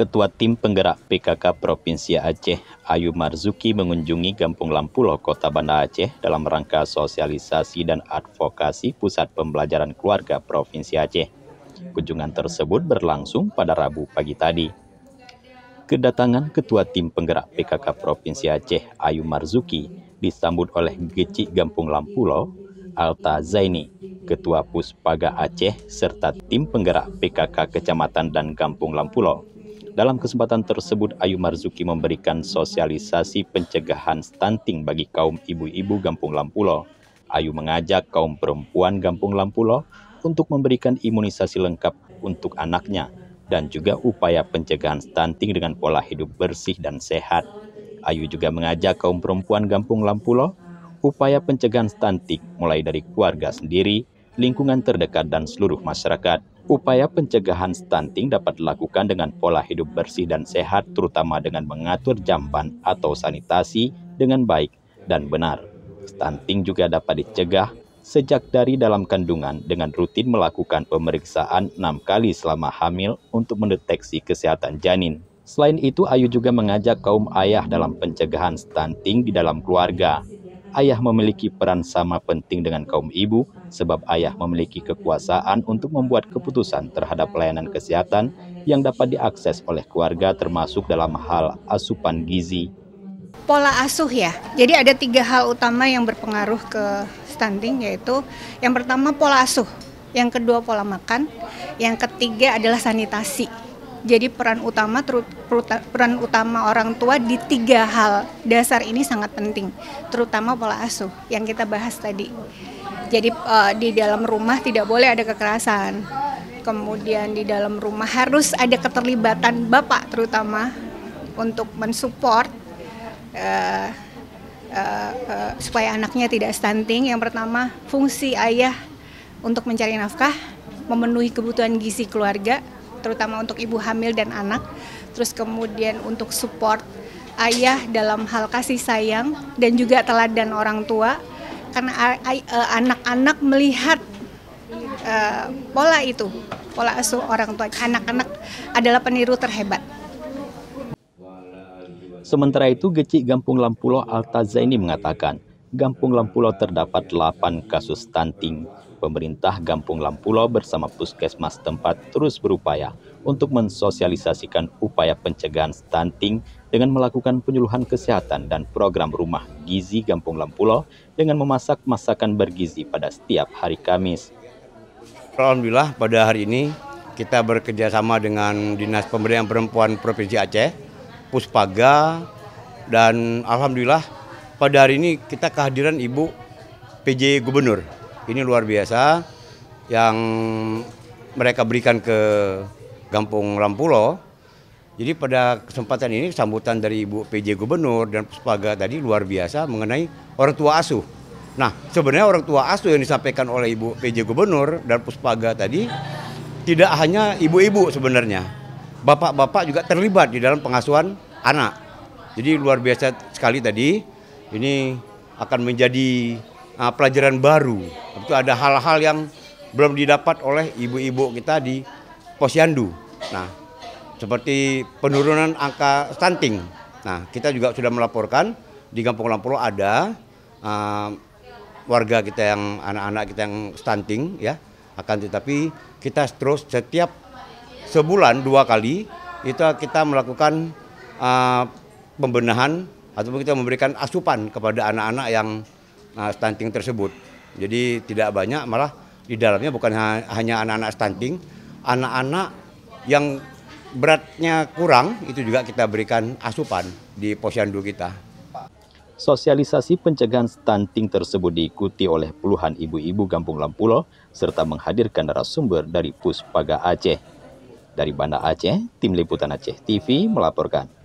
Ketua Tim Penggerak PKK Provinsi Aceh, Ayu Marzuki mengunjungi Kampung Lampulo, Kota Banda Aceh dalam rangka sosialisasi dan advokasi Pusat Pembelajaran Keluarga Provinsi Aceh. Kunjungan tersebut berlangsung pada Rabu pagi tadi. Kedatangan Ketua Tim Penggerak PKK Provinsi Aceh, Ayu Marzuki, disambut oleh Gecik Kampung Lampulo, Alta Zaini, Ketua Puspaga Aceh, serta tim penggerak PKK Kecamatan dan Kampung Lampulo. Dalam kesempatan tersebut, Ayu Marzuki memberikan sosialisasi pencegahan stunting bagi kaum ibu-ibu Gampung Lampulo. Ayu mengajak kaum perempuan Gampung Lampulo untuk memberikan imunisasi lengkap untuk anaknya dan juga upaya pencegahan stunting dengan pola hidup bersih dan sehat. Ayu juga mengajak kaum perempuan Gampung Lampulo upaya pencegahan stunting mulai dari keluarga sendiri, lingkungan terdekat, dan seluruh masyarakat. Upaya pencegahan stunting dapat dilakukan dengan pola hidup bersih dan sehat, terutama dengan mengatur jamban atau sanitasi dengan baik dan benar. Stunting juga dapat dicegah sejak dari dalam kandungan dengan rutin melakukan pemeriksaan enam kali selama hamil untuk mendeteksi kesehatan janin. Selain itu, Ayu juga mengajak kaum ayah dalam pencegahan stunting di dalam keluarga ayah memiliki peran sama penting dengan kaum ibu, sebab ayah memiliki kekuasaan untuk membuat keputusan terhadap pelayanan kesehatan yang dapat diakses oleh keluarga, termasuk dalam hal asupan gizi. Pola asuh ya, jadi ada tiga hal utama yang berpengaruh ke stunting, yaitu yang pertama pola asuh, yang kedua pola makan, yang ketiga adalah sanitasi. Jadi peran utama peran utama orang tua di tiga hal dasar ini sangat penting, terutama pola asuh yang kita bahas tadi. Jadi uh, di dalam rumah tidak boleh ada kekerasan. Kemudian di dalam rumah harus ada keterlibatan bapak terutama untuk mensupport uh, uh, uh, supaya anaknya tidak stunting. Yang pertama fungsi ayah untuk mencari nafkah, memenuhi kebutuhan gizi keluarga, terutama untuk ibu hamil dan anak. Terus kemudian untuk support ayah dalam hal kasih sayang dan juga teladan orang tua karena eh, anak-anak melihat uh, pola itu, pola asuh orang tua. Anak-anak adalah peniru terhebat. Sementara itu, Geci Gampung Lampuloh Altazaini mengatakan, Gampung Lampulo terdapat 8 kasus stunting. Pemerintah Gampung Lampulo bersama puskesmas tempat terus berupaya untuk mensosialisasikan upaya pencegahan stunting dengan melakukan penyuluhan kesehatan dan program rumah gizi Gampung Lampulo dengan memasak masakan bergizi pada setiap hari Kamis. Alhamdulillah pada hari ini kita bekerja sama dengan Dinas Pemberdayaan Perempuan Provinsi Aceh, Puspaga, dan Alhamdulillah pada hari ini kita kehadiran Ibu PJ Gubernur. Ini luar biasa yang mereka berikan ke Kampung Lampulo. Jadi pada kesempatan ini sambutan dari Ibu PJ Gubernur dan Puspaga tadi luar biasa mengenai orang tua asuh. Nah, sebenarnya orang tua asuh yang disampaikan oleh Ibu PJ Gubernur dan Puspaga tadi tidak hanya ibu-ibu sebenarnya. Bapak-bapak juga terlibat di dalam pengasuhan anak. Jadi luar biasa sekali tadi ini akan menjadi uh, pelajaran baru. Itu ada hal-hal yang belum didapat oleh ibu-ibu kita di posyandu. Nah, seperti penurunan angka stunting. Nah, kita juga sudah melaporkan di Kampung Lampulo ada uh, warga kita yang anak-anak kita yang stunting ya. Akan tetapi kita terus setiap sebulan dua kali itu kita melakukan uh, pembenahan ataupun kita memberikan asupan kepada anak-anak yang uh, stunting tersebut. Jadi tidak banyak, malah di dalamnya bukan ha hanya anak-anak stunting, anak-anak yang beratnya kurang itu juga kita berikan asupan di posyandu kita. Sosialisasi pencegahan stunting tersebut diikuti oleh puluhan ibu-ibu Kampung Lampulo serta menghadirkan narasumber dari Puspaga Aceh. Dari Banda Aceh, Tim Liputan Aceh TV melaporkan.